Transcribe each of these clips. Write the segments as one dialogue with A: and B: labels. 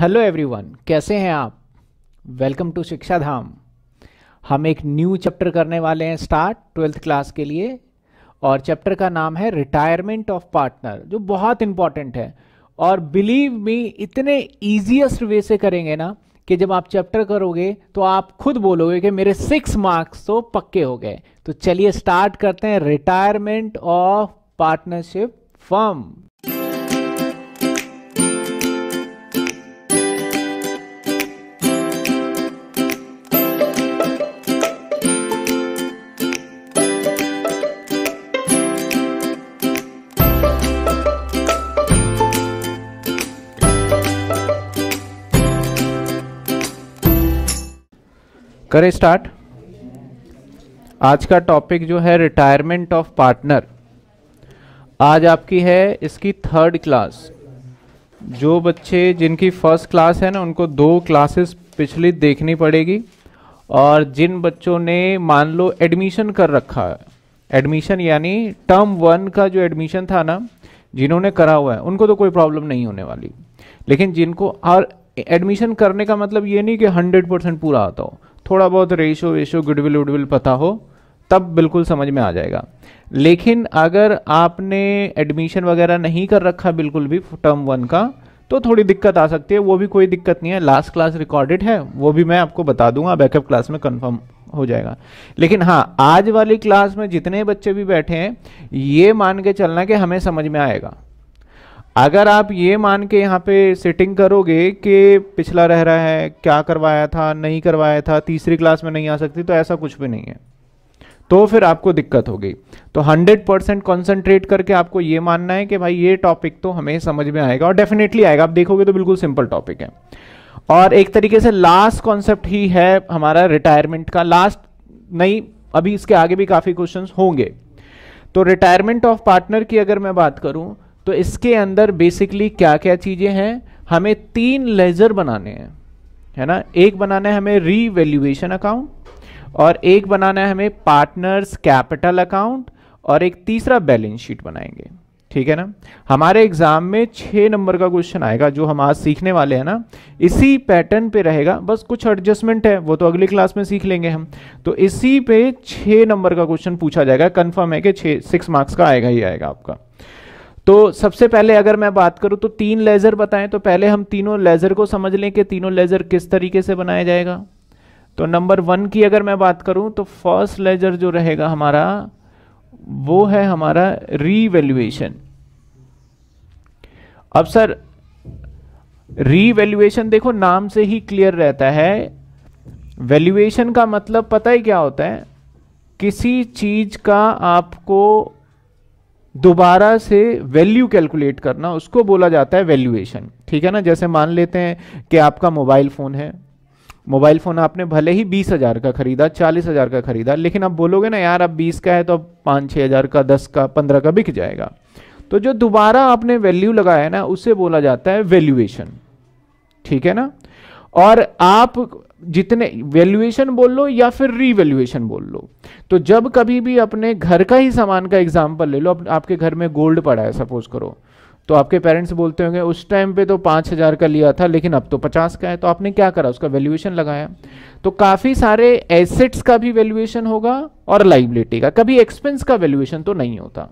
A: hello everyone कैसे हैं आप वेलकम टू शिक्षा धाम हम एक न्यू चैप्टर करने वाले हैं स्टार्ट ट्वेल्थ क्लास के लिए और चैप्टर का नाम है रिटायरमेंट ऑफ पार्टनर जो बहुत इंपॉर्टेंट है और बिलीव मी इतने ईजिएस्ट वे से करेंगे ना कि जब आप चैप्टर करोगे तो आप खुद बोलोगे कि मेरे सिक्स मार्क्स तो पक्के हो गए तो चलिए स्टार्ट करते हैं रिटायरमेंट ऑफ पार्टनरशिप फर्म करें स्टार्ट आज का टॉपिक जो है रिटायरमेंट ऑफ पार्टनर आज आपकी है इसकी थर्ड क्लास जो बच्चे जिनकी फर्स्ट क्लास है ना उनको दो क्लासेस पिछली देखनी पड़ेगी और जिन बच्चों ने मान लो एडमिशन कर रखा है एडमिशन यानी टर्म वन का जो एडमिशन था ना जिन्होंने करा हुआ है उनको तो कोई प्रॉब्लम नहीं होने वाली लेकिन जिनको और एडमिशन करने का मतलब ये नहीं कि हंड्रेड परसेंट पूरा आता हो थोड़ा बहुत रेशो वेशो गुडविल वुडविल पता हो तब बिल्कुल समझ में आ जाएगा लेकिन अगर आपने एडमिशन वगैरह नहीं कर रखा बिल्कुल भी टर्म वन का तो थोड़ी दिक्कत आ सकती है वो भी कोई दिक्कत नहीं है लास्ट क्लास रिकॉर्डेड है वो भी मैं आपको बता दूंगा बैकअप क्लास में कंफर्म हो जाएगा लेकिन हाँ आज वाली क्लास में जितने बच्चे भी बैठे हैं ये मान के चलना कि हमें समझ में आएगा अगर आप ये मान के यहाँ पे सेटिंग करोगे कि पिछला रह रहा है क्या करवाया था नहीं करवाया था तीसरी क्लास में नहीं आ सकती तो ऐसा कुछ भी नहीं है तो फिर आपको दिक्कत होगी तो 100 परसेंट कॉन्सेंट्रेट करके आपको ये मानना है कि भाई ये टॉपिक तो हमें समझ में आएगा और डेफिनेटली आएगा आप देखोगे तो बिल्कुल सिंपल टॉपिक है और एक तरीके से लास्ट कॉन्सेप्ट ही है हमारा रिटायरमेंट का लास्ट नहीं अभी इसके आगे भी काफ़ी क्वेश्चन होंगे तो रिटायरमेंट ऑफ पार्टनर की अगर मैं बात करूँ तो इसके अंदर बेसिकली क्या क्या चीज़ें हैं हमें तीन लेजर बनाने हैं है ना एक बनाना है हमें रीवैल्यूएशन अकाउंट और एक बनाना है हमें पार्टनर्स कैपिटल अकाउंट और एक तीसरा बैलेंस शीट बनाएंगे ठीक है ना हमारे एग्जाम में छह नंबर का क्वेश्चन आएगा जो हम आज सीखने वाले हैं ना इसी पैटर्न पे रहेगा बस कुछ एडजस्टमेंट है वो तो अगली क्लास में सीख लेंगे हम तो इसी पे छह नंबर का क्वेश्चन पूछा जाएगा कंफर्म है कि छः सिक्स मार्क्स का आएगा ही आएगा आपका तो सबसे पहले अगर मैं बात करूं तो तीन लेज़र बताएं तो पहले हम तीनों लेज़र को समझ लें कि तीनों लेज़र किस तरीके से बनाया जाएगा तो नंबर वन की अगर मैं बात करूं तो फर्स्ट लेज़र जो रहेगा हमारा वो है हमारा रीवेल्युएशन अब सर रीवेल्युएशन देखो नाम से ही क्लियर रहता है वैल्यूएशन का मतलब पता ही क्या होता है किसी चीज का आपको दोबारा से वैल्यू कैलकुलेट करना उसको बोला जाता है वैल्यूएशन ठीक है ना जैसे मान लेते हैं कि आपका मोबाइल फ़ोन है मोबाइल फ़ोन आपने भले ही बीस हज़ार का ख़रीदा चालीस हज़ार का ख़रीदा लेकिन आप बोलोगे ना यार अब बीस का है तो अब पांच छः हज़ार का दस का पंद्रह का बिक जाएगा तो जो दोबारा आपने वैल्यू लगाया ना उसे बोला जाता है वैल्यूएशन ठीक है ना और आप जितने वैल्यूएशन बोल लो या फिर रीवैल्यूएशन बोल लो तो जब कभी भी अपने घर का ही सामान का एग्जाम्पल ले लो आपके घर में गोल्ड पड़ा है सपोज करो तो आपके पेरेंट्स बोलते होंगे उस टाइम पे तो पाँच हज़ार का लिया था लेकिन अब तो पचास का है तो आपने क्या करा उसका वैल्यूएशन लगाया तो काफ़ी सारे एसेट्स का भी वैल्यूएशन होगा और लाइबिलिटी का कभी एक्सपेंस का वैल्यूएशन तो नहीं होता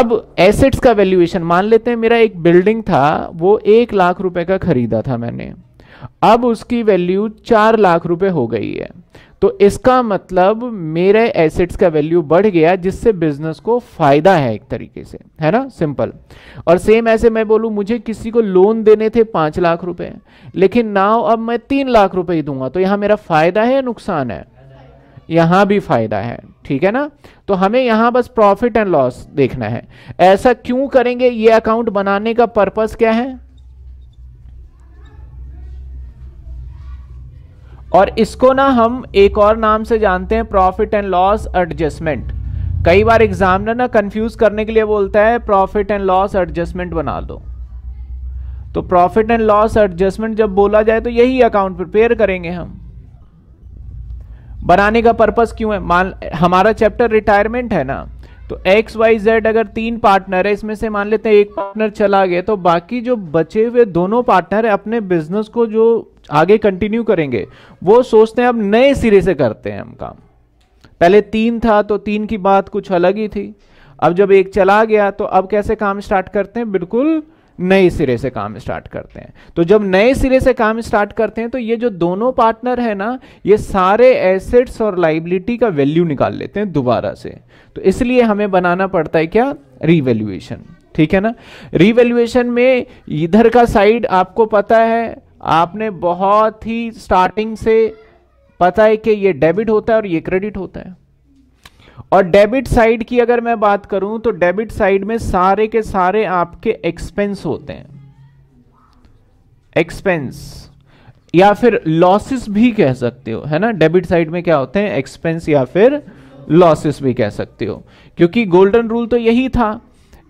A: अब एसेट्स का वैल्यूएशन मान लेते हैं मेरा एक बिल्डिंग था वो एक लाख रुपए का खरीदा था मैंने अब उसकी वैल्यू चार लाख रुपए हो गई है तो इसका मतलब मेरे एसेट्स का वैल्यू बढ़ गया जिससे बिजनेस को फायदा है एक तरीके से है ना सिंपल और सेम ऐसे मैं बोलूं मुझे किसी को लोन देने थे पांच लाख रुपए लेकिन नाव अब मैं तीन लाख रुपए ही दूंगा तो यहां मेरा फायदा है या नुकसान है यहां भी फायदा है ठीक है ना तो हमें यहां बस प्रॉफिट एंड लॉस देखना है ऐसा क्यों करेंगे ये अकाउंट बनाने का पर्पज क्या है और इसको ना हम एक और नाम से जानते हैं प्रॉफिट एंड लॉस एडजस्टमेंट कई बार एग्जाम ना कंफ्यूज करने के लिए बोलता है प्रॉफिट एंड लॉस एडजस्टमेंट बना दो तो प्रॉफिट एंड लॉस एडजस्टमेंट जब बोला जाए तो यही अकाउंट प्रिपेयर करेंगे हम बनाने का पर्पस क्यों है मान हमारा चैप्टर रिटायरमेंट है ना तो एक्स वाई जेड अगर तीन पार्टनर है इसमें से मान लेते हैं एक पार्टनर चला गया तो बाकी जो बचे हुए दोनों पार्टनर अपने बिजनेस को जो आगे कंटिन्यू करेंगे वो सोचते हैं अब नए सिरे से करते हैं हम काम पहले तीन था तो तीन की बात कुछ अलग ही थी अब जब एक चला गया तो अब कैसे काम स्टार्ट करते हैं बिल्कुल नए सिरे से काम स्टार्ट करते हैं तो जब नए सिरे से काम स्टार्ट करते हैं तो ये जो दोनों पार्टनर है ना ये सारे एसेट्स और लाइबिलिटी का वैल्यू निकाल लेते हैं दोबारा से तो इसलिए हमें बनाना पड़ता है क्या रिवेल्युएशन ठीक है ना रिवेल्युएशन में इधर का साइड आपको पता है आपने बहुत ही स्टार्टिंग से पता है कि ये डेबिट होता है और ये क्रेडिट होता है और डेबिट साइड की अगर मैं बात करूं तो डेबिट साइड में सारे के सारे आपके एक्सपेंस होते हैं एक्सपेंस या फिर लॉसेस भी कह सकते हो है ना डेबिट साइड में क्या होते हैं एक्सपेंस या फिर लॉसेस भी कह सकते हो क्योंकि गोल्डन रूल तो यही था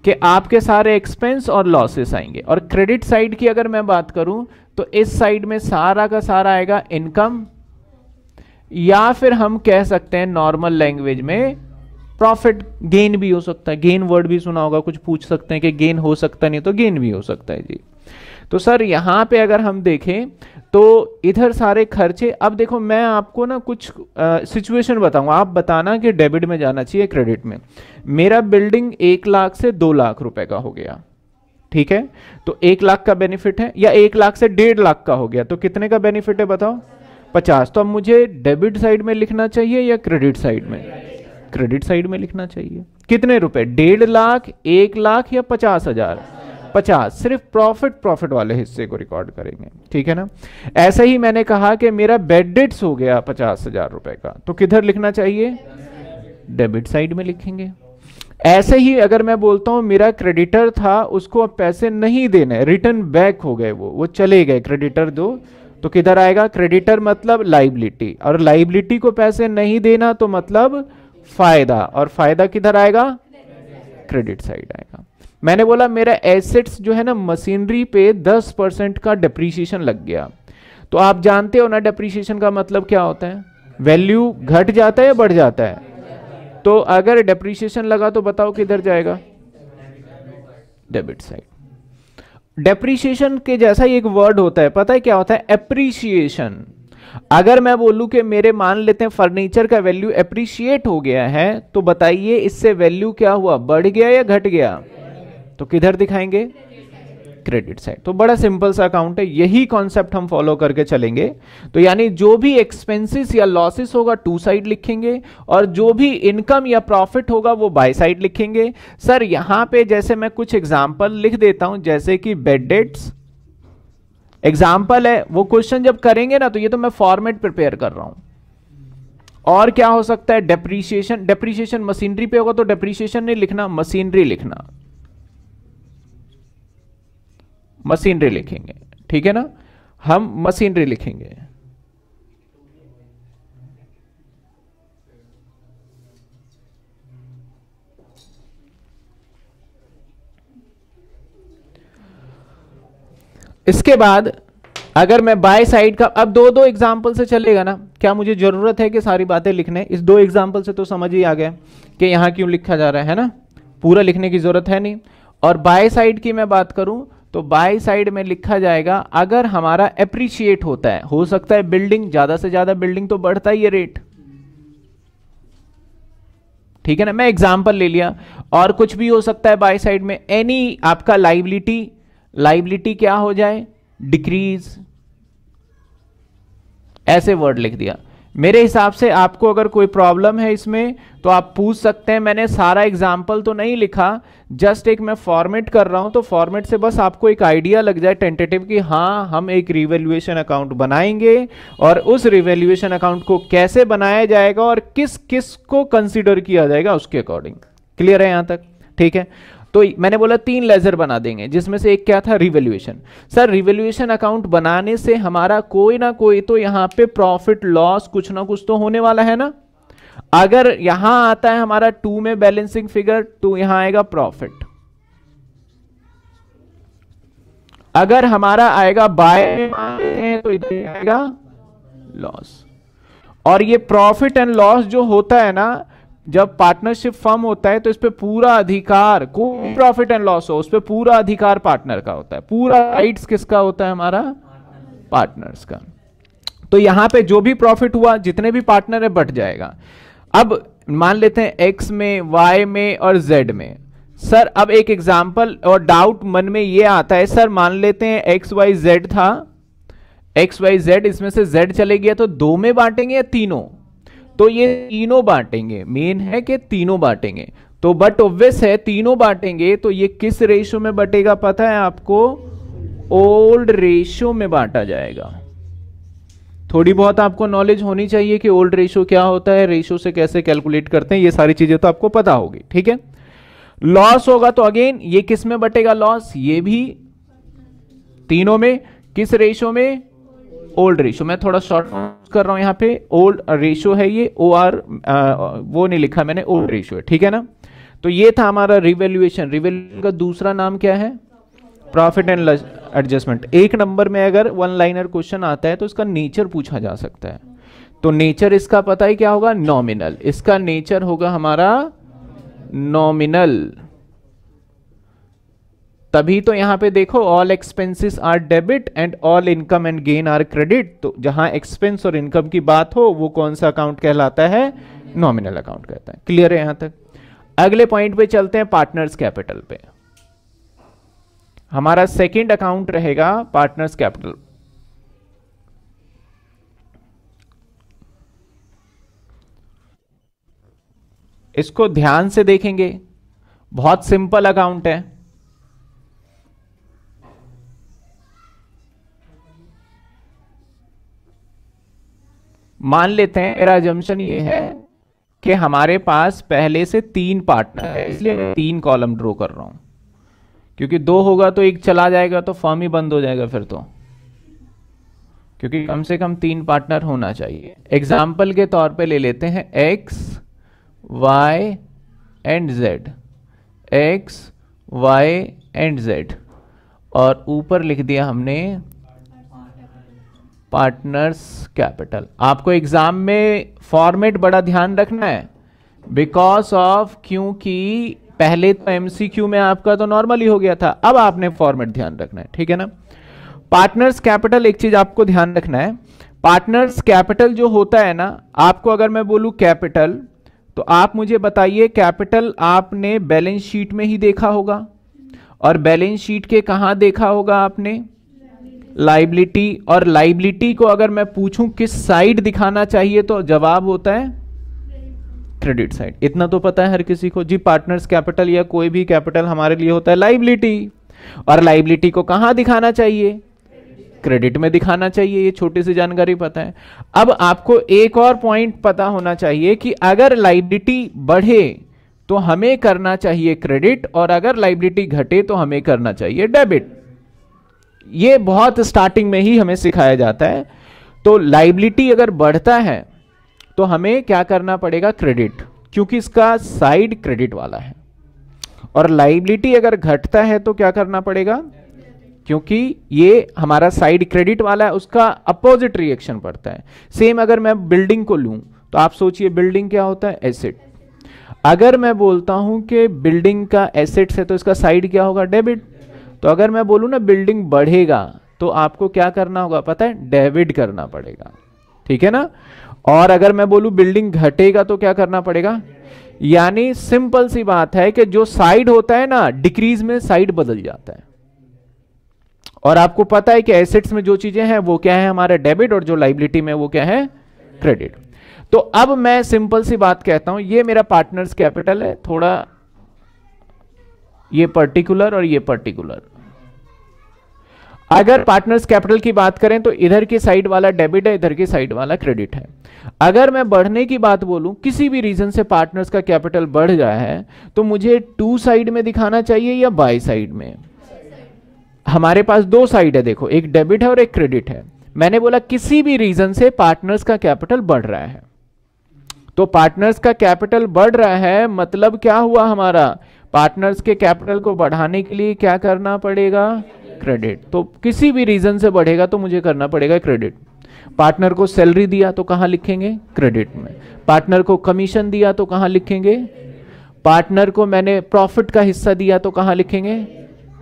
A: कि आपके सारे एक्सपेंस और लॉसेस आएंगे और क्रेडिट साइड की अगर मैं बात करूं तो इस साइड में सारा का सारा आएगा इनकम या फिर हम कह सकते हैं नॉर्मल लैंग्वेज में प्रॉफिट गेन भी हो सकता है गेन वर्ड भी सुना होगा कुछ पूछ सकते हैं कि गेन हो सकता नहीं तो गेन भी हो सकता है जी तो सर यहाँ पे अगर हम देखें तो इधर सारे खर्चे अब देखो मैं आपको ना कुछ सिचुएशन बताऊंगा आप बताना कि डेबिट में जाना चाहिए क्रेडिट में मेरा बिल्डिंग एक लाख से दो लाख रुपए का हो गया ठीक है तो एक लाख का बेनिफिट है या एक लाख से डेढ़ लाख का हो गया तो कितने का बेनिफिट है बताओ पचास तो अब मुझे डेबिट साइड में लिखना चाहिए या क्रेडिट साइड में क्रेडिट साइड में लिखना चाहिए कितने रुपए डेढ़ लाख एक लाख या पचास हजार पचास सिर्फ प्रॉफिट प्रॉफिट वाले हिस्से को रिकॉर्ड करेंगे ठीक है ना ऐसे ही मैंने कहा कि मेरा बेडिट्स हो गया पचास हजार रुपए का तो किधर लिखना चाहिए डेबिट साइड में लिखेंगे ऐसे ही अगर मैं बोलता हूं मेरा क्रेडिटर था उसको अब पैसे नहीं देने रिटर्न बैक हो गए वो वो चले गए क्रेडिटर दो तो किधर आएगा क्रेडिटर मतलब लाइबिलिटी और लाइबिलिटी को पैसे नहीं देना तो मतलब फायदा और फायदा किधर आएगा क्रेडिट साइड आएगा मैंने बोला मेरा एसेट्स जो है ना मशीनरी पे 10 परसेंट का डिप्रीशिएशन लग गया तो आप जानते हो ना डिप्रीशिएशन का मतलब क्या होता है वैल्यू घट जाता है या बढ़ जाता है तो अगर डिप्रीशिएशन लगा तो बताओ किधर जाएगा डेबिट साइड डेप्रीशिएशन के जैसा एक वर्ड होता है पता है क्या होता है एप्रीशिएशन अगर मैं बोलूं कि मेरे मान लेते हैं फर्नीचर का वैल्यू एप्रीशिएट हो गया है तो बताइए इससे वैल्यू क्या हुआ बढ़ गया या घट गया तो किधर दिखाएंगे क्रेडिट साइड तो बड़ा सिंपल सा अकाउंट है यही कॉन्सेप्ट हम फॉलो करके चलेंगे तो यानी जो भी एक्सपेंसेस या लॉसेस होगा टू साइड लिखेंगे और जो भी इनकम या प्रॉफिट होगा वो बाय साइड लिखेंगे सर यहां पे जैसे मैं कुछ एग्जांपल लिख देता हूं जैसे कि बेड डेट्स एग्जाम्पल है वो क्वेश्चन जब करेंगे ना तो ये तो मैं फॉर्मेट प्रिपेयर कर रहा हूं और क्या हो सकता है डेप्रीशिएशन डेप्रीशिएशन मशीनरी पे होगा तो डेप्रीशिएशन नहीं लिखना मशीनरी लिखना मशीनरी लिखेंगे ठीक है ना हम मशीनरी लिखेंगे इसके बाद अगर मैं बाय साइड का अब दो दो एग्जाम्पल से चलेगा ना क्या मुझे जरूरत है कि सारी बातें लिखने इस दो एग्जाम्पल से तो समझ ही आ गया कि यहां क्यों लिखा जा रहा है ना पूरा लिखने की जरूरत है नहीं और बाय साइड की मैं बात करूं तो बाई साइड में लिखा जाएगा अगर हमारा अप्रिशिएट होता है हो सकता है बिल्डिंग ज्यादा से ज्यादा बिल्डिंग तो बढ़ता ही है रेट ठीक है ना मैं एग्जाम्पल ले लिया और कुछ भी हो सकता है बाई साइड में एनी आपका लाइबिलिटी लाइबिलिटी क्या हो जाए डिक्रीज ऐसे वर्ड लिख दिया मेरे हिसाब से आपको अगर कोई प्रॉब्लम है इसमें तो आप पूछ सकते हैं मैंने सारा एग्जाम्पल तो नहीं लिखा जस्ट एक मैं फॉर्मेट कर रहा हूं तो फॉर्मेट से बस आपको एक आइडिया लग जाए टेंटेटिव कि हाँ हम एक रिवेल्यूएशन अकाउंट बनाएंगे और उस रिवेल्यूएशन अकाउंट को कैसे बनाया जाएगा और किस किस को कंसिडर किया जाएगा उसके अकॉर्डिंग क्लियर है यहां तक ठीक है तो मैंने बोला तीन लेजर बना देंगे जिसमें से एक क्या था रिवेल्यूएशन सर रिवेल्यूएशन अकाउंट बनाने से हमारा कोई ना कोई तो यहां पे प्रॉफिट लॉस कुछ ना कुछ तो होने वाला है ना अगर यहां आता है हमारा टू में बैलेंसिंग फिगर तो यहां आएगा प्रॉफिट अगर हमारा आएगा बाय तो इधर आएगा लॉस और ये प्रॉफिट एंड लॉस जो होता है ना जब पार्टनरशिप फर्म होता है तो इस पर पूरा अधिकार कोई प्रॉफिट एंड लॉस हो उस पर पूरा अधिकार पार्टनर का होता है पूरा राइट्स किसका होता है हमारा पार्टनर्स का तो यहां पे जो भी प्रॉफिट हुआ जितने भी पार्टनर है बट जाएगा अब मान लेते हैं एक्स में वाई में और जेड में सर अब एक एग्जाम्पल और डाउट मन में ये आता है सर मान लेते हैं एक्स वाई जेड था एक्स वाई जेड इसमें से जेड चले गया तो दो में बांटेंगे या तीनों तो ये तीनों बांटेंगे मेन है कि तीनों बांटेंगे तो बट ऑब्वियस है तीनों बांटेंगे तो ये किस रेशो में बटेगा पता है आपको ओल्ड रेशो में बांटा जाएगा थोड़ी बहुत आपको नॉलेज होनी चाहिए कि ओल्ड रेशो क्या होता है रेशो से कैसे कैलकुलेट करते हैं ये सारी चीजें तो आपको पता होगी ठीक है लॉस होगा तो अगेन ये किस में बटेगा लॉस ये भी तीनों में किस रेशो में ओल्ड रेशो मैं थोड़ा शॉर्ट कर रहा हूं यहां पे ओल्ड रेशो है ये ओ आर वो नहीं लिखा मैंने ओल्ड रेशो है ठीक है ना तो ये था हमारा रिवेल्यूएशन रिवेल्यूशन का दूसरा नाम क्या है प्रॉफिट एंड एडजस्टमेंट एक नंबर में अगर वन लाइनर क्वेश्चन आता है तो इसका नेचर पूछा जा सकता है तो नेचर इसका पता ही क्या होगा नॉमिनल इसका नेचर होगा हमारा नॉमिनल तभी तो यहां पे देखो all expenses are debit and all income and gain are credit तो जहां एक्सपेंस और इनकम की बात हो वो कौन सा अकाउंट कहलाता है नॉमिनल अकाउंट कहता है क्लियर है यहां तक अगले पॉइंट पे चलते हैं पार्टनर्स कैपिटल पे हमारा सेकंड अकाउंट रहेगा पार्टनर्स कैपिटल इसको ध्यान से देखेंगे बहुत सिंपल अकाउंट है मान लेते हैं मेरा जम्पन ये है कि हमारे पास पहले से तीन पार्टनर है इसलिए तीन कॉलम ड्रॉ कर रहा हूं क्योंकि दो होगा तो एक चला जाएगा तो फर्म ही बंद हो जाएगा फिर तो क्योंकि कम से कम तीन पार्टनर होना चाहिए एग्जाम्पल के तौर पे ले लेते हैं X Y and Z X Y and Z और ऊपर लिख दिया हमने पार्टनर्स कैपिटल आपको एग्जाम में फॉर्मेट बड़ा ध्यान रखना है बिकॉज ऑफ क्योंकि पहले तो एमसीक्यू में आपका तो नॉर्मली हो गया था अब आपने फॉर्मेट ध्यान रखना है ठीक है ना पार्टनर्स कैपिटल एक चीज आपको ध्यान रखना है पार्टनर्स कैपिटल जो होता है ना आपको अगर मैं बोलू कैपिटल तो आप मुझे बताइए कैपिटल आपने बैलेंस शीट में ही देखा होगा और बैलेंस शीट के कहाँ देखा होगा आपने लाइबिलिटी और लाइबिलिटी को अगर मैं पूछूं किस साइड दिखाना चाहिए तो जवाब होता है क्रेडिट साइड इतना तो पता है हर किसी को जी पार्टनर्स कैपिटल या कोई भी कैपिटल हमारे लिए होता है लाइबिलिटी और लाइबिलिटी को कहां दिखाना चाहिए क्रेडिट में दिखाना चाहिए ये छोटी सी जानकारी पता है अब आपको एक और पॉइंट पता होना चाहिए कि अगर लाइबिलिटी बढ़े तो हमें करना चाहिए क्रेडिट और अगर लाइबिलिटी घटे तो हमें करना चाहिए डेबिट ये बहुत स्टार्टिंग में ही हमें सिखाया जाता है तो लाइबिलिटी अगर बढ़ता है तो हमें क्या करना पड़ेगा क्रेडिट क्योंकि इसका साइड क्रेडिट वाला है और लाइबिलिटी अगर घटता है तो क्या करना पड़ेगा क्योंकि ये हमारा साइड क्रेडिट वाला है उसका अपोजिट रिएक्शन पड़ता है सेम अगर मैं बिल्डिंग को लूं तो आप सोचिए बिल्डिंग क्या होता है एसेट अगर मैं बोलता हूं कि बिल्डिंग का एसेट्स है तो इसका साइड क्या होगा डेबिट तो अगर मैं बोलू ना बिल्डिंग बढ़ेगा तो आपको क्या करना होगा पता है डेबिट करना पड़ेगा ठीक है ना और अगर मैं बोलू बिल्डिंग घटेगा तो क्या करना पड़ेगा यानी सिंपल सी बात है कि जो साइड होता है ना डिक्रीज में साइड बदल जाता है और आपको पता है कि एसेट्स में जो चीजें हैं वो क्या है हमारे डेबिट और जो लाइबिलिटी में वो क्या है क्रेडिट तो अब मैं सिंपल सी बात कहता हूं ये मेरा पार्टनर्स कैपिटल है थोड़ा ये पर्टिकुलर और ये पर्टिकुलर अगर पार्टनर्स कैपिटल की बात करें तो इधर की साइड वाला डेबिट है इधर की साइड वाला क्रेडिट है अगर मैं बढ़ने की बात बोलूं किसी भी रीजन से पार्टनर्स का कैपिटल बढ़ गया है तो मुझे टू साइड में दिखाना चाहिए या बाय साइड में हमारे पास दो साइड है देखो एक डेबिट है और एक क्रेडिट है मैंने बोला किसी भी रीजन से पार्टनर्स का कैपिटल बढ़ रहा है तो पार्टनर्स का कैपिटल बढ़ रहा है मतलब क्या हुआ हमारा पार्टनर्स के कैपिटल को बढ़ाने के लिए क्या करना पड़ेगा क्रेडिट तो किसी भी रीजन से बढ़ेगा तो मुझे करना पड़ेगा क्रेडिट पार्टनर को सैलरी दिया तो कहां लिखेंगे क्रेडिट में पार्टनर को कमीशन दिया तो कहां लिखेंगे पार्टनर को मैंने प्रॉफिट का हिस्सा दिया तो कहां लिखेंगे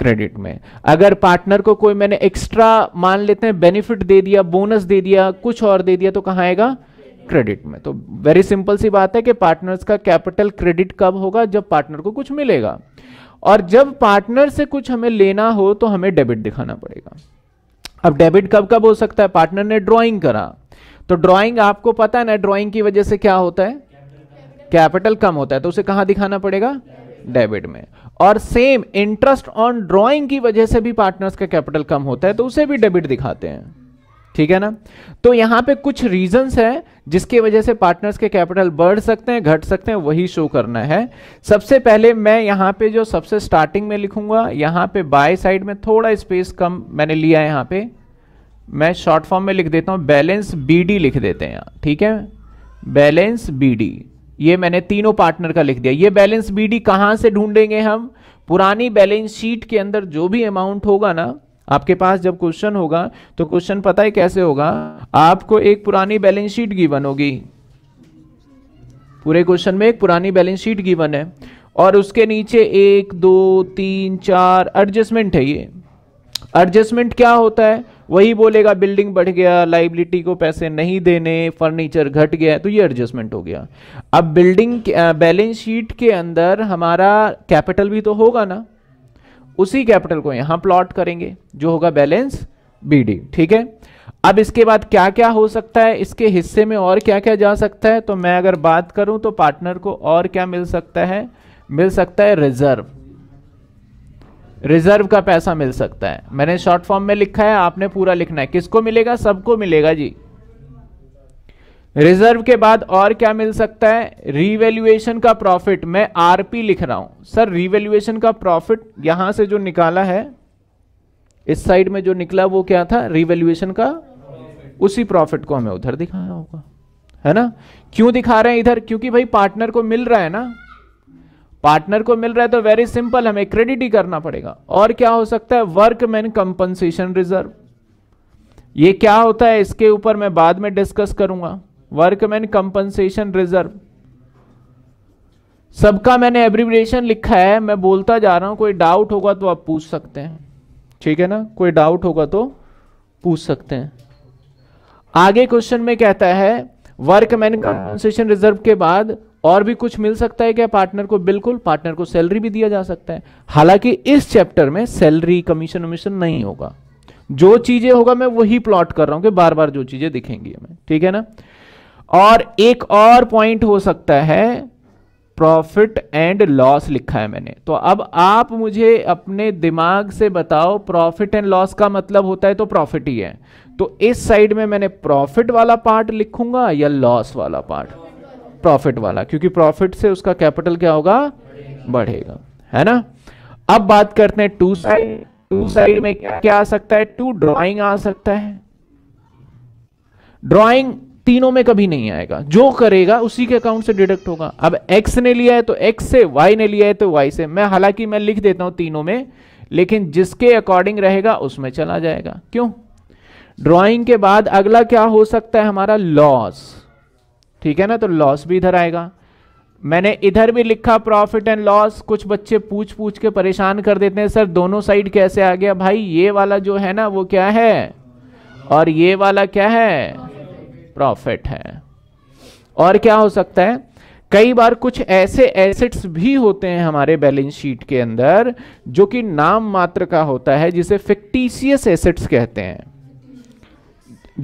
A: क्रेडिट में अगर पार्टनर को कोई मैंने एक्स्ट्रा मान लेते हैं बेनिफिट दे दिया बोनस दे दिया कुछ और दे दिया तो कहां आएगा क्रेडिट में तो वेरी सिंपल सी बात है कि पार्टनर्स का कैपिटल क्रेडिट कब होगा जब पार्टनर को कुछ मिलेगा और जब पार्टनर से कुछ हमें लेना हो तो हमें डेबिट दिखाना पड़ेगा अब डेबिट कब कब हो सकता है पार्टनर ने ड्राइंग करा तो ड्राइंग आपको पता है ना ड्राइंग की वजह से क्या होता है कैपिटल कम होता है तो उसे कहां दिखाना पड़ेगा डेबिट में और सेम इंटरेस्ट ऑन ड्राइंग की वजह से भी पार्टनर्स का कैपिटल कम होता है तो उसे भी डेबिट दिखाते हैं ठीक है ना तो यहां पे कुछ रीजंस हैं जिसकी वजह से पार्टनर्स के कैपिटल बढ़ सकते हैं घट सकते हैं वही शो करना है सबसे पहले मैं यहां पे जो सबसे स्टार्टिंग में लिखूंगा यहां पे बाय साइड में थोड़ा स्पेस कम मैंने लिया यहां पे मैं शॉर्ट फॉर्म में लिख देता हूं बैलेंस बीडी लिख देते हैं ठीक है बैलेंस बीडी ये मैंने तीनों पार्टनर का लिख दिया ये बैलेंस बीडी कहां से ढूंढेंगे हम पुरानी बैलेंस शीट के अंदर जो भी अमाउंट होगा ना आपके पास जब क्वेश्चन होगा तो क्वेश्चन पता है कैसे होगा आपको एक पुरानी बैलेंस शीट गिवन होगी पूरे क्वेश्चन में एक पुरानी बैलेंस शीट गिवन है और उसके नीचे एक दो तीन चार एडजस्टमेंट है ये एडजस्टमेंट क्या होता है वही बोलेगा बिल्डिंग बढ़ गया लाइबिलिटी को पैसे नहीं देने फर्नीचर घट गया तो ये एडजस्टमेंट हो गया अब बिल्डिंग बैलेंस शीट के अंदर हमारा कैपिटल भी तो होगा ना उसी कैपिटल को यहां प्लॉट करेंगे जो होगा बैलेंस बीडी ठीक है अब इसके बाद क्या क्या हो सकता है इसके हिस्से में और क्या क्या जा सकता है तो मैं अगर बात करूं तो पार्टनर को और क्या मिल सकता है मिल सकता है रिजर्व रिजर्व का पैसा मिल सकता है मैंने शॉर्ट फॉर्म में लिखा है आपने पूरा लिखना है किसको मिलेगा सबको मिलेगा जी रिजर्व के बाद और क्या मिल सकता है रिवेल्युएशन का प्रॉफिट मैं आरपी लिख रहा हूं सर रिवेल्युएशन का प्रॉफिट यहां से जो निकाला है इस साइड में जो निकला वो क्या था रिवेल्युएशन का उसी प्रॉफिट को हमें उधर दिखाया होगा है ना क्यों दिखा रहे हैं इधर क्योंकि भाई पार्टनर को मिल रहा है ना पार्टनर को मिल रहा है तो वेरी सिंपल हमें क्रेडिट ही करना पड़ेगा और क्या हो सकता है वर्कमैन कंपनसेशन रिजर्व ये क्या होता है इसके ऊपर मैं बाद में डिस्कस करूंगा वर्कमैन कंपनसेशन रिजर्व सबका मैंने एब्रिवरेशन लिखा है मैं बोलता जा रहा हूं कोई डाउट होगा तो आप पूछ सकते हैं ठीक है ना कोई डाउट होगा तो पूछ सकते हैं आगे क्वेश्चन में कहता है वर्कमैन कंपनसेशन रिजर्व के बाद और भी कुछ मिल सकता है क्या पार्टनर को बिल्कुल पार्टनर को सैलरी भी दिया जा सकता है हालांकि इस चैप्टर में सैलरी कमीशन वमीशन नहीं होगा जो चीजें होगा मैं वही प्लॉट कर रहा हूं कि बार बार जो चीजें दिखेंगी हमें ठीक है ना और एक और पॉइंट हो सकता है प्रॉफिट एंड लॉस लिखा है मैंने तो अब आप मुझे अपने दिमाग से बताओ प्रॉफिट एंड लॉस का मतलब होता है तो प्रॉफिट ही है तो इस साइड में मैंने प्रॉफिट वाला पार्ट लिखूंगा या लॉस वाला पार्ट प्रॉफिट वाला क्योंकि प्रॉफिट से उसका कैपिटल क्या होगा बढ़ेगा है ना अब बात करते हैं टू साइड टू साइड में क्या, आ सकता है टू ड्रॉइंग आ सकता है ड्रॉइंग तीनों में कभी नहीं आएगा जो करेगा उसी के अकाउंट से डिडक्ट होगा अब एक्स ने लिया है तो एक्स से वाई ने लिया है तो वाई से मैं हालांकि मैं लिख देता हूं तीनों में लेकिन जिसके अकॉर्डिंग रहेगा उसमें चला जाएगा क्यों ड्राइंग के बाद अगला क्या हो सकता है हमारा लॉस ठीक है ना तो लॉस भी इधर आएगा मैंने इधर भी लिखा प्रॉफिट एंड लॉस कुछ बच्चे पूछ पूछ के परेशान कर देते हैं सर दोनों साइड कैसे आ गया भाई ये वाला जो है ना वो क्या है और ये वाला क्या है प्रॉफिट है और क्या हो सकता है कई बार कुछ ऐसे एसेट्स भी होते हैं हमारे बैलेंस शीट के अंदर जो कि नाम मात्र का होता है जिसे फिक्टिशियस एसेट्स कहते हैं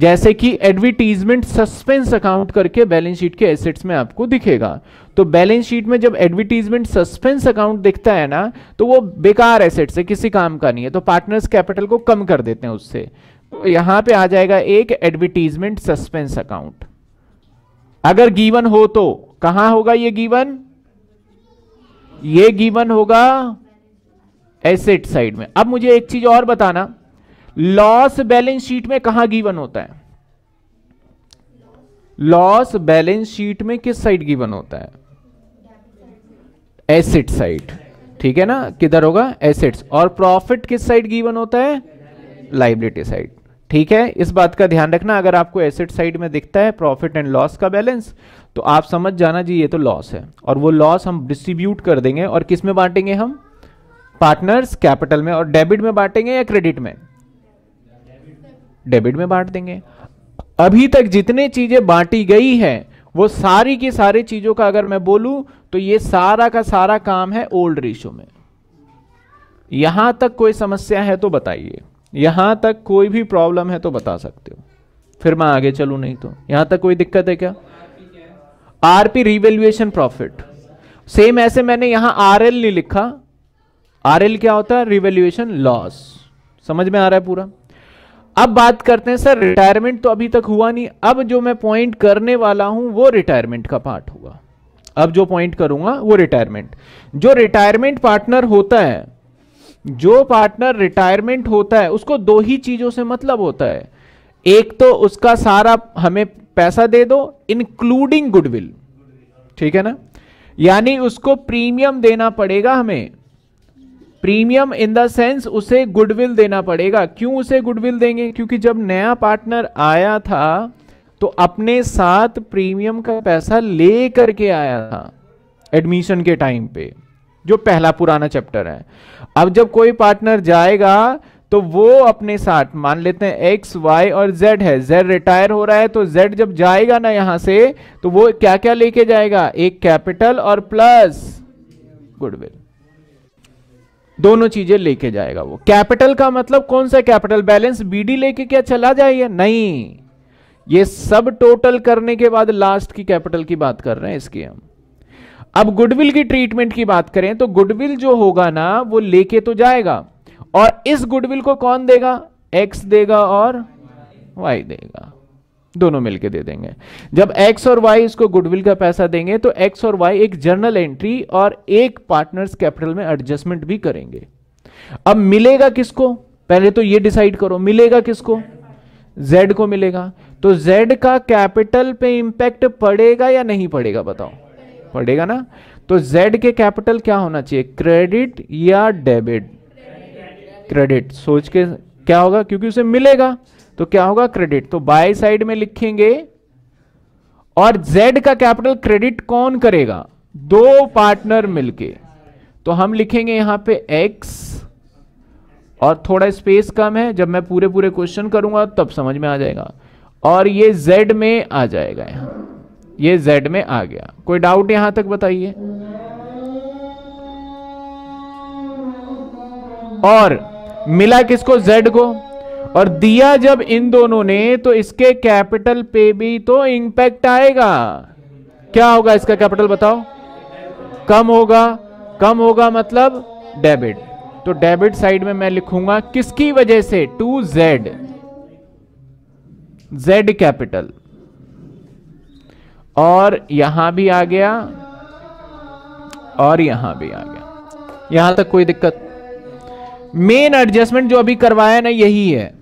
A: जैसे कि एडवर्टीजमेंट सस्पेंस अकाउंट करके बैलेंस शीट के एसेट्स में आपको दिखेगा तो बैलेंस शीट में जब एडवर्टीजमेंट सस्पेंस अकाउंट दिखता है ना तो वो बेकार एसेट्स है किसी काम का नहीं है तो पार्टनर्स कैपिटल को कम कर देते हैं उससे यहां पे आ जाएगा एक एडवर्टीजमेंट सस्पेंस अकाउंट अगर गीवन हो तो कहां होगा ये गीवन ये गीवन होगा एसेट साइड में अब मुझे एक चीज और बताना लॉस बैलेंस शीट में कहां गीवन होता है लॉस बैलेंस शीट में किस साइड गीवन होता है एसेट साइड ठीक है ना किधर होगा एसेट्स और प्रॉफिट किस साइड गीवन होता है लाइबिलिटी साइड ठीक है इस बात का ध्यान रखना अगर आपको एसेट साइड में दिखता है प्रॉफिट एंड लॉस का बैलेंस तो आप समझ जाना जी ये तो लॉस है और वो लॉस हम डिस्ट्रीब्यूट कर देंगे और किस में बांटेंगे हम पार्टनर्स कैपिटल में और डेबिट में बांटेंगे या क्रेडिट में डेबिट में बांट देंगे अभी तक जितने चीजें बांटी गई है वो सारी की सारी चीजों का अगर मैं बोलूं तो ये सारा का सारा काम है ओल्ड रेशो में यहां तक कोई समस्या है तो बताइए यहाँ तक कोई भी प्रॉब्लम है तो बता सकते हो फिर मैं आगे चलू नहीं तो यहाँ तक कोई दिक्कत है क्या आरपी रिवेल्युएशन प्रॉफिट सेम ऐसे मैंने यहाँ आरएल नहीं लिखा आरएल क्या होता है रिवेल्युएशन लॉस समझ में आ रहा है पूरा अब बात करते हैं सर रिटायरमेंट तो अभी तक हुआ नहीं अब जो मैं पॉइंट करने वाला हूं वो रिटायरमेंट का पार्ट होगा अब जो पॉइंट करूंगा वो रिटायरमेंट जो रिटायरमेंट पार्टनर होता है जो पार्टनर रिटायरमेंट होता है उसको दो ही चीजों से मतलब होता है एक तो उसका सारा हमें पैसा दे दो इंक्लूडिंग गुडविल ठीक है ना यानी उसको प्रीमियम देना पड़ेगा हमें प्रीमियम इन द सेंस उसे गुडविल देना पड़ेगा क्यों उसे गुडविल देंगे क्योंकि जब नया पार्टनर आया था तो अपने साथ प्रीमियम का पैसा ले करके आया था एडमिशन के टाइम पे जो पहला पुराना चैप्टर है अब जब कोई पार्टनर जाएगा तो वो अपने साथ मान लेते हैं एक्स वाई और जेड है जेड रिटायर हो रहा है तो जेड जब जाएगा ना यहां से तो वो क्या क्या लेके जाएगा एक कैपिटल और प्लस गुडविल दोनों चीजें लेके जाएगा वो कैपिटल का मतलब कौन सा कैपिटल बैलेंस बीडी लेके क्या चला जाइए नहीं ये सब टोटल करने के बाद लास्ट की कैपिटल की बात कर रहे हैं इसकी हम अब गुडविल की ट्रीटमेंट की बात करें तो गुडविल जो होगा ना वो लेके तो जाएगा और इस गुडविल को कौन देगा एक्स देगा और वाई देगा दोनों मिलके दे देंगे जब एक्स और वाई इसको गुडविल का पैसा देंगे तो एक्स और वाई एक जर्नल एंट्री और एक पार्टनर्स कैपिटल में एडजस्टमेंट भी करेंगे अब मिलेगा किसको पहले तो ये डिसाइड करो मिलेगा किसको जेड को मिलेगा तो जेड का कैपिटल पे इंपैक्ट पड़ेगा या नहीं पड़ेगा बताओ पड़ेगा ना तो Z के कैपिटल क्या होना चाहिए क्रेडिट या डेबिट क्रेडिट सोच के क्या होगा क्योंकि उसे मिलेगा तो क्या होगा क्रेडिट तो बाय साइड में लिखेंगे और Z का कैपिटल क्रेडिट कौन करेगा दो पार्टनर मिलके तो हम लिखेंगे यहां पे x और थोड़ा स्पेस कम है जब मैं पूरे पूरे क्वेश्चन करूंगा तब समझ में आ जाएगा और ये z में आ जाएगा यहां ये z में आ गया कोई डाउट यहां तक बताइए और मिला किसको z को और दिया जब इन दोनों ने तो इसके कैपिटल पे भी तो इंपैक्ट आएगा क्या होगा इसका कैपिटल बताओ कम होगा कम होगा मतलब डेबिट तो डेबिट साइड में मैं लिखूंगा किसकी वजह से टू जेड जेड कैपिटल और यहां भी आ गया और यहां भी आ गया यहां तक कोई दिक्कत मेन एडजस्टमेंट जो अभी करवाया ना यही है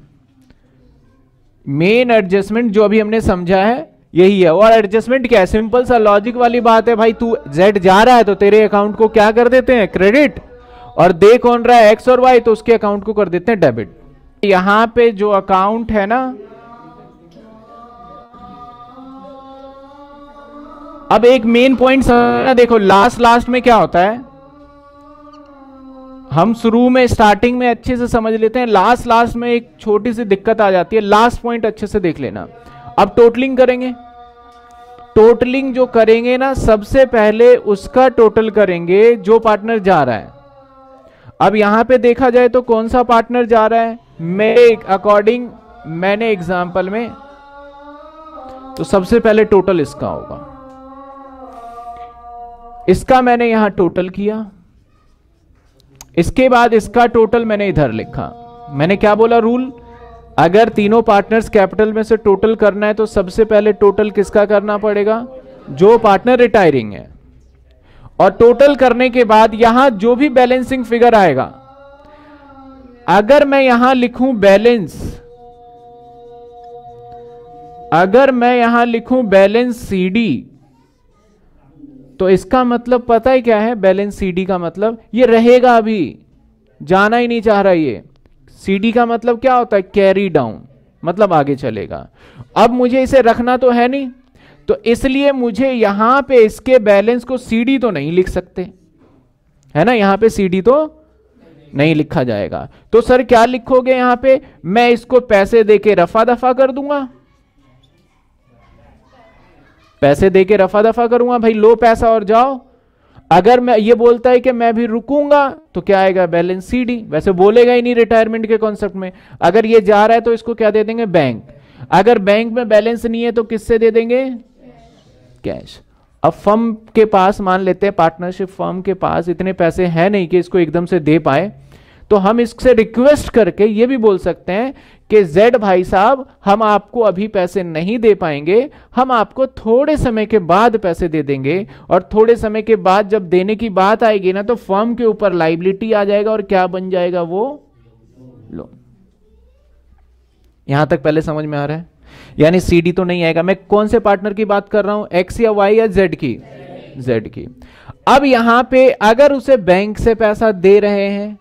A: मेन एडजस्टमेंट जो अभी हमने समझा है यही है और एडजस्टमेंट क्या है सिंपल सा लॉजिक वाली बात है भाई तू जेड जा रहा है तो तेरे अकाउंट को क्या कर देते हैं क्रेडिट और दे कौन रहा है एक्स और वाई तो उसके अकाउंट को कर देते हैं डेबिट यहां पे जो अकाउंट है ना अब एक मेन पॉइंट समझना देखो लास्ट लास्ट में क्या होता है हम शुरू में स्टार्टिंग में अच्छे से समझ लेते हैं लास्ट लास्ट में एक छोटी सी दिक्कत आ जाती है लास्ट पॉइंट अच्छे से देख लेना अब टोटलिंग करेंगे टोटलिंग जो करेंगे ना सबसे पहले उसका टोटल करेंगे जो पार्टनर जा रहा है अब यहां पे देखा जाए तो कौन सा पार्टनर जा रहा है मेरे अकॉर्डिंग मैंने एग्जाम्पल में तो सबसे पहले टोटल इसका होगा इसका मैंने यहां टोटल किया इसके बाद इसका टोटल मैंने इधर लिखा मैंने क्या बोला रूल अगर तीनों पार्टनर्स कैपिटल में से टोटल करना है तो सबसे पहले टोटल किसका करना पड़ेगा जो पार्टनर रिटायरिंग है और टोटल करने के बाद यहां जो भी बैलेंसिंग फिगर आएगा अगर मैं यहां लिखूं बैलेंस अगर मैं यहां लिखूं बैलेंस सीडी तो इसका मतलब पता ही क्या है बैलेंस सी का मतलब ये रहेगा अभी जाना ही नहीं चाह रहा ये सी का मतलब क्या होता है कैरी डाउन मतलब आगे चलेगा अब मुझे इसे रखना तो है नहीं तो इसलिए मुझे यहां पे इसके बैलेंस को सीडी तो नहीं लिख सकते है ना यहां पे सीडी तो नहीं लिखा जाएगा तो सर क्या लिखोगे यहां पे मैं इसको पैसे देके रफा दफा कर दूंगा पैसे दे के रफा दफा करूंगा भाई लो पैसा और जाओ अगर मैं ये बोलता है कि मैं भी रुकूंगा तो क्या आएगा बैलेंस सी डी वैसे बोलेगा ही नहीं रिटायरमेंट के कॉन्सेप्ट में अगर ये जा रहा है तो इसको क्या दे देंगे बैंक अगर बैंक में बैलेंस नहीं है तो किससे दे देंगे कैश अब फर्म के पास मान लेते हैं पार्टनरशिप फर्म के पास इतने पैसे हैं नहीं कि इसको एकदम से दे पाए तो हम इससे रिक्वेस्ट करके ये भी बोल सकते हैं कि जेड भाई साहब हम आपको अभी पैसे नहीं दे पाएंगे हम आपको थोड़े समय के बाद पैसे दे देंगे और थोड़े समय के बाद जब देने की बात आएगी ना तो फर्म के ऊपर लाइबिलिटी आ जाएगा और क्या बन जाएगा वो लोन यहां तक पहले समझ में आ रहा है यानी सीडी तो नहीं आएगा मैं कौन से पार्टनर की बात कर रहा हूं एक्स या वाई या जेड की जेड की अब यहां पे अगर उसे बैंक से पैसा दे रहे हैं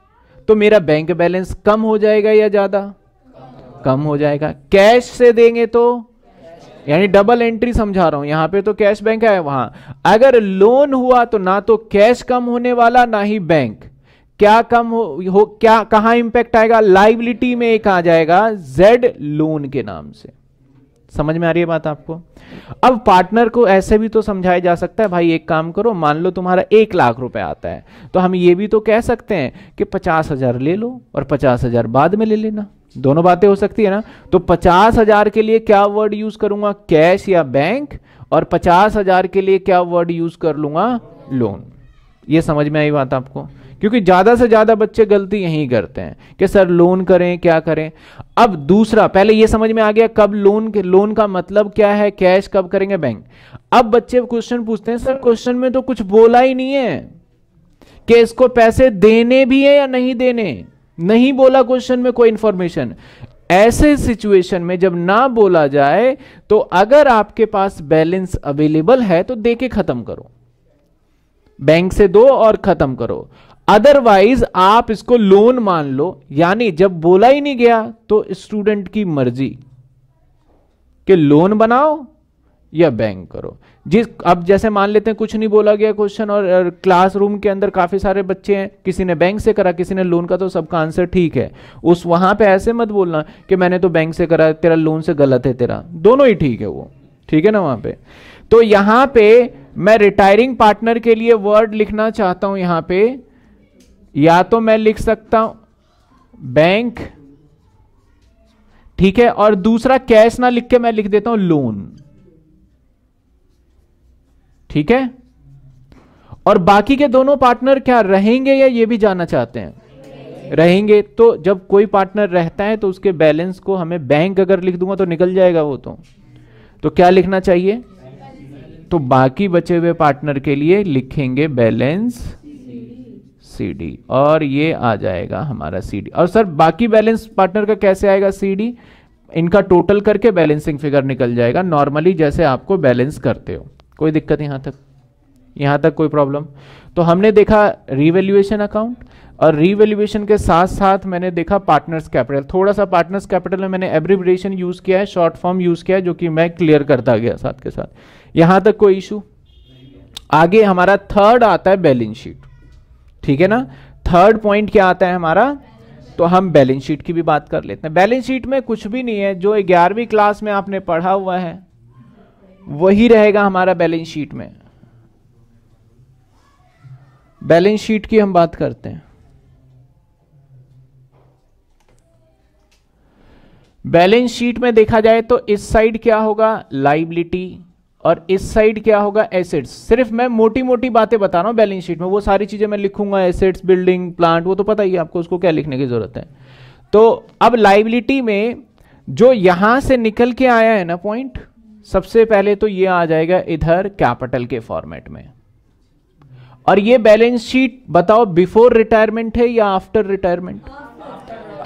A: तो मेरा बैंक बैलेंस कम हो जाएगा या ज्यादा कम हो जाएगा कैश से देंगे तो यानी डबल एंट्री समझा रहा हूं यहां पे तो कैश बैंक है वहां अगर लोन हुआ तो ना तो कैश कम होने वाला ना ही बैंक क्या कम हो, हो क्या कहां इंपैक्ट आएगा लाइबिलिटी में एक आ जाएगा जेड लोन के नाम से समझ में आ रही है बात आपको अब पार्टनर को ऐसे भी तो समझाया जा सकता है भाई एक काम करो मान लो तुम्हारा एक लाख रुपए आता है तो हम ये भी तो कह सकते हैं कि पचास हजार ले लो और पचास हजार बाद में ले लेना दोनों बातें हो सकती है ना तो पचास हजार के लिए क्या वर्ड यूज करूंगा कैश या बैंक और पचास हजार के लिए क्या वर्ड यूज कर लूंगा लोन ये समझ में आई बात आपको क्योंकि ज्यादा से ज्यादा बच्चे गलती यहीं करते हैं कि सर लोन करें क्या करें अब दूसरा पहले यह समझ में आ गया कब लोन के लोन का मतलब क्या है कैश कब करेंगे बैंक अब बच्चे क्वेश्चन पूछते हैं सर क्वेश्चन में तो कुछ बोला ही नहीं है कि इसको पैसे देने भी है या नहीं देने नहीं बोला क्वेश्चन में कोई इंफॉर्मेशन ऐसे सिचुएशन में जब ना बोला जाए तो अगर आपके पास बैलेंस अवेलेबल है तो दे के खत्म करो बैंक से दो और खत्म करो अदरवाइज आप इसको लोन मान लो यानी जब बोला ही नहीं गया तो स्टूडेंट की मर्जी कि लोन बनाओ या बैंक करो जिस अब जैसे मान लेते हैं कुछ नहीं बोला गया क्वेश्चन और, क्लास क्लासरूम के अंदर काफी सारे बच्चे हैं किसी ने बैंक से करा किसी ने लोन का तो सबका आंसर ठीक है उस वहां पे ऐसे मत बोलना कि मैंने तो बैंक से करा तेरा लोन से गलत है तेरा दोनों ही ठीक है वो ठीक है ना वहां पे तो यहां पे मैं रिटायरिंग पार्टनर के लिए वर्ड लिखना चाहता हूं यहां पर या तो मैं लिख सकता हूं बैंक ठीक है और दूसरा कैश ना लिख के मैं लिख देता हूं लोन ठीक है और बाकी के दोनों पार्टनर क्या रहेंगे या ये भी जानना चाहते हैं रहेंगे तो जब कोई पार्टनर रहता है तो उसके बैलेंस को हमें बैंक अगर लिख दूंगा तो निकल जाएगा वो तो तो क्या लिखना चाहिए तो बाकी बचे हुए पार्टनर के लिए लिखेंगे बैलेंस सी और ये आ जाएगा हमारा सी डी और सर बाकी बैलेंस पार्टनर का कैसे आएगा सी डी इनका टोटल करके बैलेंसिंग फिगर निकल जाएगा नॉर्मली जैसे आपको बैलेंस करते हो कोई दिक्कत यहाँ तक यहाँ तक कोई प्रॉब्लम तो हमने देखा रीवेल्यूएशन अकाउंट और रीवेल्यूएशन के साथ साथ मैंने देखा पार्टनर्स कैपिटल थोड़ा सा पार्टनर्स कैपिटल में मैंने एब्रिब्रेशन यूज़ किया है शॉर्ट फॉर्म यूज़ किया है जो कि मैं क्लियर करता गया साथ के साथ यहाँ तक कोई इशू आगे हमारा थर्ड आता है बैलेंस शीट ठीक है ना थर्ड पॉइंट क्या आता है हमारा तो हम बैलेंस शीट की भी बात कर लेते हैं बैलेंस शीट में कुछ भी नहीं है जो ग्यारहवीं क्लास में आपने पढ़ा हुआ है वही रहेगा हमारा बैलेंस शीट में बैलेंस शीट की हम बात करते हैं बैलेंस शीट में देखा जाए तो इस साइड क्या होगा लाइबिलिटी और इस साइड क्या होगा एसेट्स सिर्फ मैं मोटी मोटी बातें बता रहा हूँ बैलेंस शीट में वो सारी चीज़ें मैं लिखूंगा एसेट्स बिल्डिंग प्लांट वो तो पता ही है आपको उसको क्या लिखने की ज़रूरत है तो अब लाइबिलिटी में जो यहां से निकल के आया है ना पॉइंट सबसे पहले तो ये आ जाएगा इधर कैपिटल के फॉर्मेट में और ये बैलेंस शीट बताओ बिफोर रिटायरमेंट है या आफ्टर रिटायरमेंट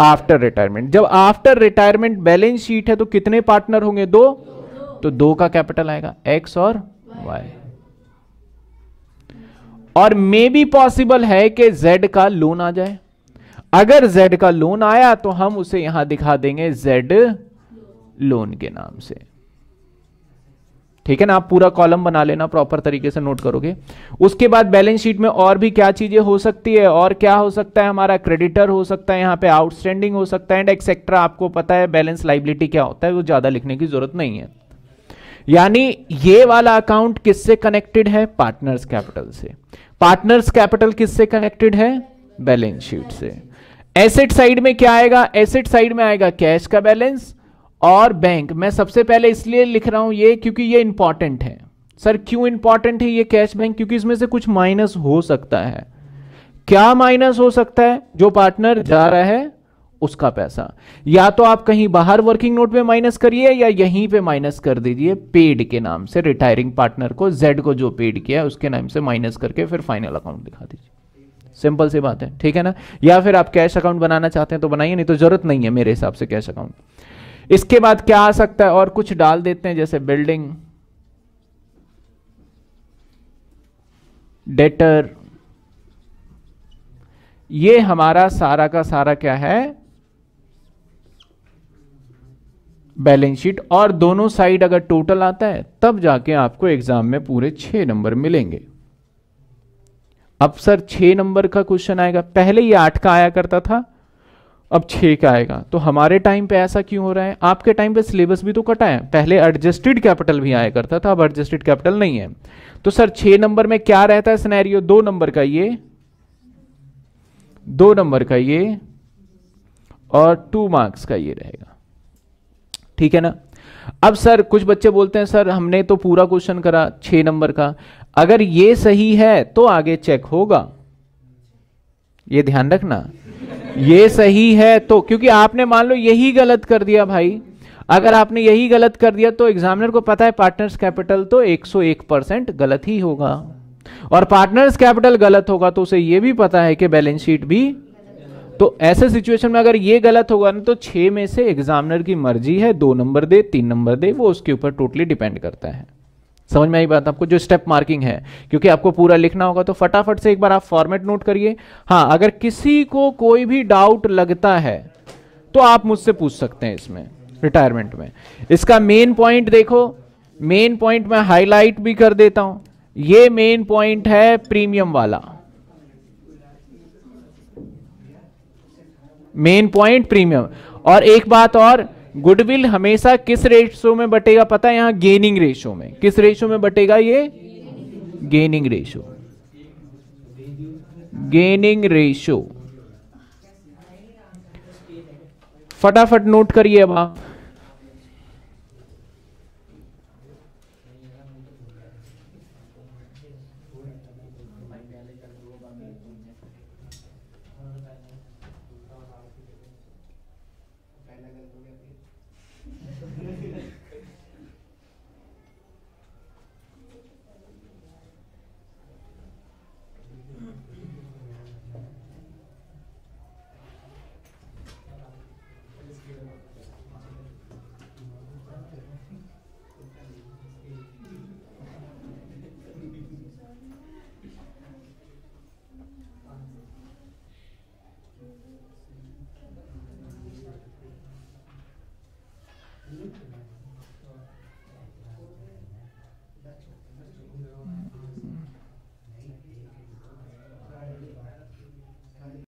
A: आफ्टर रिटायरमेंट जब आफ्टर रिटायरमेंट बैलेंस शीट है तो कितने पार्टनर होंगे दो तो दो का कैपिटल आएगा एक्स और वाई और मे बी पॉसिबल है कि जेड का लोन आ जाए अगर जेड का लोन आया तो हम उसे यहां दिखा देंगे जेड लोन के नाम से ठीक है ना आप पूरा कॉलम बना लेना प्रॉपर तरीके से नोट करोगे उसके बाद बैलेंस शीट में और भी क्या चीजें हो सकती है और क्या हो सकता है हमारा क्रेडिटर हो सकता है यहां पे आउटस्टैंडिंग हो सकता है एंड एक्सेट्रा आपको पता है बैलेंस लाइबिलिटी क्या होता है वो ज्यादा लिखने की जरूरत नहीं है यानी ये वाला अकाउंट किससे कनेक्टेड है पार्टनर्स कैपिटल से पार्टनर्स कैपिटल किससे कनेक्टेड है बैलेंस शीट से एसेट साइड में क्या आएगा एसेट साइड में आएगा कैश का बैलेंस और बैंक मैं सबसे पहले इसलिए लिख रहा हूं ये क्योंकि ये इंपॉर्टेंट है सर क्यों इंपॉर्टेंट है ये कैश बैंक क्योंकि इसमें से कुछ माइनस हो सकता है क्या माइनस हो सकता है जो पार्टनर जा रहा है उसका पैसा या तो आप कहीं बाहर वर्किंग नोट में माइनस करिए या यहीं पे माइनस कर दीजिए पेड के नाम से रिटायरिंग पार्टनर को जेड को जो पेड किया उसके नाम से माइनस करके फिर फाइनल अकाउंट दिखा दीजिए सिंपल सी बात है ठीक है ना या फिर आप कैश अकाउंट बनाना चाहते हैं तो बनाइए नहीं तो जरूरत नहीं है मेरे हिसाब से कैश अकाउंट इसके बाद क्या आ सकता है और कुछ डाल देते हैं जैसे बिल्डिंग डेटर ये हमारा सारा का सारा क्या है बैलेंस शीट और दोनों साइड अगर टोटल आता है तब जाके आपको एग्जाम में पूरे छह नंबर मिलेंगे अब सर छह नंबर का क्वेश्चन आएगा पहले ये आठ का आया करता था अब छह का आएगा तो हमारे टाइम पे ऐसा क्यों हो रहा है आपके टाइम पे सिलेबस भी तो कटा है पहले एडजस्टेड कैपिटल भी आया करता था अब एडजस्टेड कैपिटल नहीं है तो सर छह नंबर में क्या रहता है सिनेरियो दो नंबर का ये दो नंबर का ये और टू मार्क्स का ये रहेगा ठीक है ना अब सर कुछ बच्चे बोलते हैं सर हमने तो पूरा क्वेश्चन करा छह नंबर का अगर ये सही है तो आगे चेक होगा ये ध्यान रखना ये सही है तो क्योंकि आपने मान लो यही गलत कर दिया भाई अगर आपने यही गलत कर दिया तो एग्जामिनर को पता है पार्टनर्स कैपिटल तो 101 परसेंट गलत ही होगा और पार्टनर्स कैपिटल गलत होगा तो उसे यह भी पता है कि बैलेंस शीट भी तो ऐसे सिचुएशन में अगर ये गलत होगा ना तो छह में से एग्जामिनर की मर्जी है दो नंबर दे तीन नंबर दे वो उसके ऊपर टोटली डिपेंड करता है समझ में आई बात आपको जो स्टेप मार्किंग है क्योंकि आपको पूरा लिखना होगा तो फटाफट से एक बार आप फॉर्मेट नोट करिए हाँ अगर किसी को कोई भी डाउट लगता है तो आप मुझसे पूछ सकते हैं इसमें रिटायरमेंट में इसका मेन पॉइंट देखो मेन पॉइंट मैं हाईलाइट भी कर देता हूं ये मेन पॉइंट है प्रीमियम वाला मेन पॉइंट प्रीमियम और एक बात और गुडविल हमेशा किस रेशो में बटेगा पता है यहां गेनिंग रेशो में किस रेशो में बटेगा ये गेनिंग रेशो गेनिंग रेशो फटाफट नोट करिए अब आप